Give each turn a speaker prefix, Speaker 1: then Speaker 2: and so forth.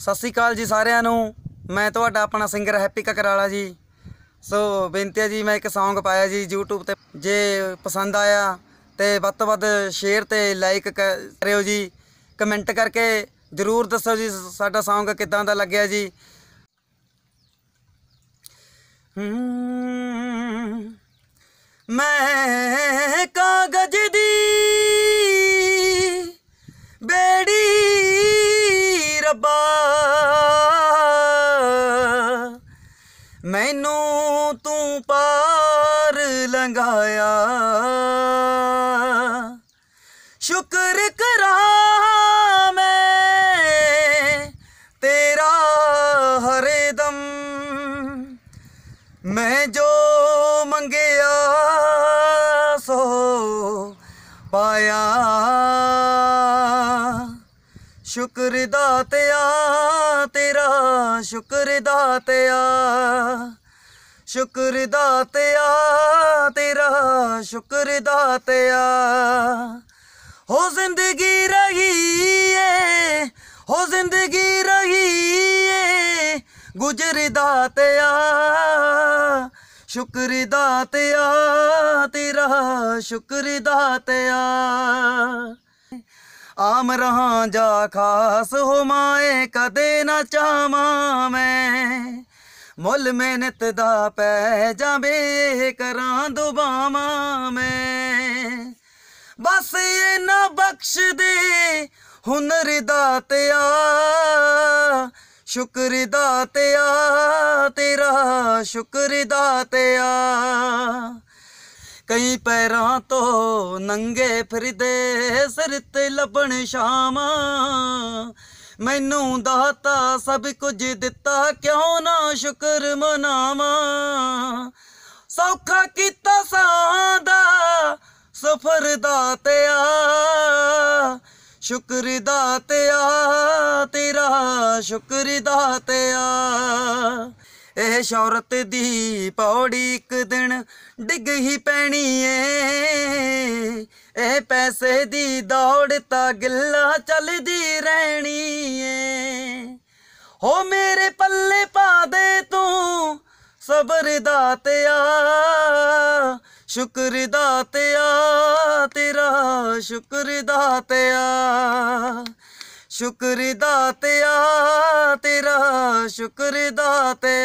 Speaker 1: ਸਤਿ ਸ੍ਰੀ ਅਕਾਲ ਜੀ ਸਾਰਿਆਂ ਨੂੰ ਮੈਂ ਤੁਹਾਡਾ ਆਪਣਾ ਸਿੰਗਰ ਹੈਪੀ ਕਕਰਾਲਾ ਜੀ ਸੋ ਬੇਨਤੀ ਹੈ ਜੀ ਮੈਂ ਇੱਕ Song ਪਾਇਆ ਜੀ YouTube ਤੇ ਜੇ ਪਸੰਦ ਆਇਆ ਤੇ ਵੱਧ ਤੋਂ ਵੱਧ ਸ਼ੇਅਰ ਤੇ ਲਾਈਕ ਕਰਿਓ ਜੀ ਕਮੈਂਟ ਕਰਕੇ ਜ਼ਰੂਰ ਦੱਸੋ ਜੀ ਸਾਡਾ Song ਕਿਦਾਂ ਦਾ ਲੱਗਿਆ ਜੀ ਮੈਂ ਮੈਨੂੰ ਤੂੰ ਪਾਰ ਲੰਘਾਇਆ ਸ਼ੁਕਰ ਕਰਾਂ ਮੈਂ ਤੇਰਾ ਦਮ ਮੈਂ ਜੋ ਮੰਗਿਆ ਸ਼ੁਕਰ ਦਾਤਿਆ ਤੇਰਾ ਸ਼ੁਕਰ ਦਾਤਿਆ ਸ਼ੁਕਰ ਦਾਤਿਆ ਤੇਰਾ ਸ਼ੁਕਰ ਦਾਤਿਆ ਹੋ ਜ਼ਿੰਦਗੀ ਰਹੀ ਏ ਹੋ ਜ਼ਿੰਦਗੀ ਰਹੀ ਏ ਗੁਜ਼ਰ ਦਾਤਿਆ ਸ਼ੁਕਰ ਦਾਤਿਆ ਤੇਰਾ ਸ਼ੁਕਰ ਦਾਤਿਆ ਆਮ ਰਹਾ ਜਾ ਖਾਸ ਹੋ ਮਾਏ ਕਦੇ ਨਾ ਚਾਹਾਂ ਮੈਂ ਮੁੱਲ ਮਿਹਨਤ ਦਾ ਪੈ ਜਾਵੇ ਕਰਾਂ ਦੁਬਾਵਾ ਮੈਂ ਬਸ ਇਹ ਨਾ ਬਖਸ਼ ਦੇ ਹੁਨਰ ਦਾਤਿਆ ਸ਼ੁਕਰ ਦਾਤਿਆ ਤੇਰਾ ਸ਼ੁਕਰ ਦਾਤਿਆ ਕਈ ਪੈਰਾਂ ਤੋਂ ਨੰਗੇ ਫਿਰਦੇ ਸਿਰ ਤੇ ਲੱਭਣ ਸ਼ਾਮਾਂ ਮੈਨੂੰ ਦਾਤਾ ਸਭ ਕੁਝ ਦਿੱਤਾ ਕਿਉਂ ਨਾ ਸ਼ੁਕਰ ਮਨਾਵਾਂ ਸੌਖਾ ਕੀਤਾ ਸਾਦਾ ਸਫਰ ਦਾਤਿਆ ਸ਼ੁਕਰ ਦਾਤਿਆ ਤੇਰਾ ਸ਼ੁਕਰ ਦਾਤਿਆ ਇਹ ਸ਼ੌਹਰਤ ਦੀ ਪੌੜੀ ਇੱਕ ਦਿਨ ਡਿੱਗ ਹੀ ਪੈਣੀ ਏ ਇਹ ਪੈਸੇ ਦੀ ਦੌੜ ਤਾਂ ਗਿੱਲਾ ਚੱਲਦੀ ਰਹਿਣੀ ਏ ਹੋ ਮੇਰੇ ਪੱਲੇ ਪਾ ਦੇ ਤੂੰ ਸਬਰ ਦਾਤਿਆ ਸ਼ੁਕਰ ਦਾਤਿਆ ਤੇਰਾ ਸ਼ੁਕਰ ਦਾਤਿਆ ਸ਼ੁਕਰ ਦਾਤਿਆ ਤੇਰਾ ਸ਼ੁਕਰ ਦਾਤਿਆ